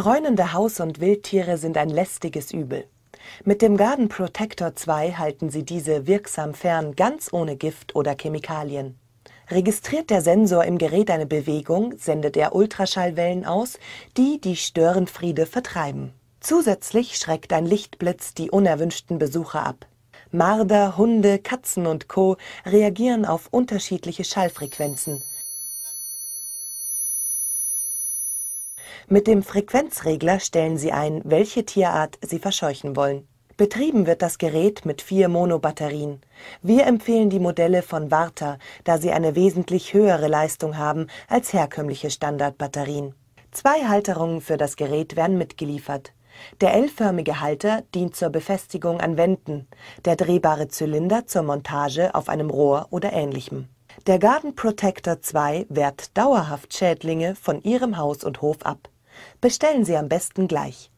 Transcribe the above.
Streunende Haus- und Wildtiere sind ein lästiges Übel. Mit dem Garden Protector 2 halten Sie diese wirksam fern, ganz ohne Gift oder Chemikalien. Registriert der Sensor im Gerät eine Bewegung, sendet er Ultraschallwellen aus, die die Störenfriede vertreiben. Zusätzlich schreckt ein Lichtblitz die unerwünschten Besucher ab. Marder, Hunde, Katzen und Co. reagieren auf unterschiedliche Schallfrequenzen Mit dem Frequenzregler stellen sie ein, welche Tierart sie verscheuchen wollen. Betrieben wird das Gerät mit vier Monobatterien. Wir empfehlen die Modelle von Warta, da sie eine wesentlich höhere Leistung haben als herkömmliche Standardbatterien. Zwei Halterungen für das Gerät werden mitgeliefert. Der L-förmige Halter dient zur Befestigung an Wänden, der drehbare Zylinder zur Montage auf einem Rohr oder ähnlichem der Garden Protector 2 wehrt dauerhaft Schädlinge von Ihrem Haus und Hof ab. Bestellen Sie am besten gleich